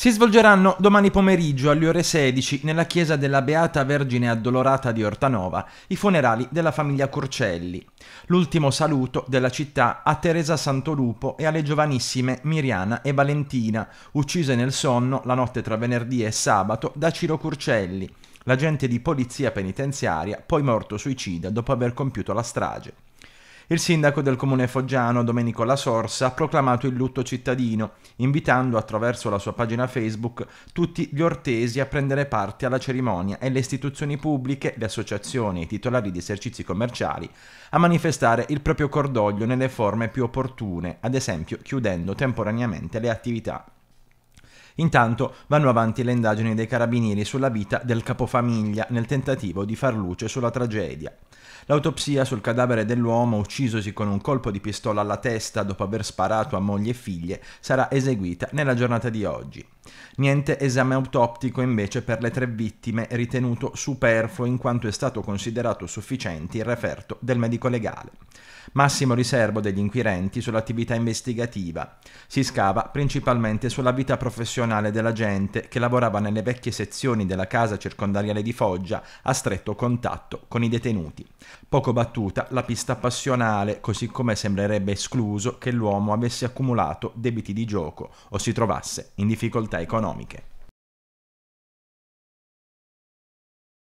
si svolgeranno domani pomeriggio alle ore 16 nella chiesa della Beata Vergine Addolorata di Ortanova i funerali della famiglia Curcelli. L'ultimo saluto della città a Teresa Santolupo e alle giovanissime Miriana e Valentina, uccise nel sonno la notte tra venerdì e sabato da Ciro Curcelli, l'agente di polizia penitenziaria poi morto suicida dopo aver compiuto la strage. Il sindaco del comune foggiano, Domenico La Sorsa, ha proclamato il lutto cittadino, invitando attraverso la sua pagina Facebook tutti gli ortesi a prendere parte alla cerimonia e le istituzioni pubbliche, le associazioni e i titolari di esercizi commerciali a manifestare il proprio cordoglio nelle forme più opportune, ad esempio chiudendo temporaneamente le attività. Intanto vanno avanti le indagini dei carabinieri sulla vita del capofamiglia nel tentativo di far luce sulla tragedia. L'autopsia sul cadavere dell'uomo uccisosi con un colpo di pistola alla testa dopo aver sparato a moglie e figlie sarà eseguita nella giornata di oggi. Niente esame autoptico invece per le tre vittime ritenuto superfluo in quanto è stato considerato sufficiente il referto del medico legale. Massimo riservo degli inquirenti sull'attività investigativa. Si scava principalmente sulla vita professionale della gente che lavorava nelle vecchie sezioni della casa circondariale di Foggia a stretto contatto con i detenuti. Poco battuta la pista passionale, così come sembrerebbe escluso che l'uomo avesse accumulato debiti di gioco o si trovasse in difficoltà opportunità economiche.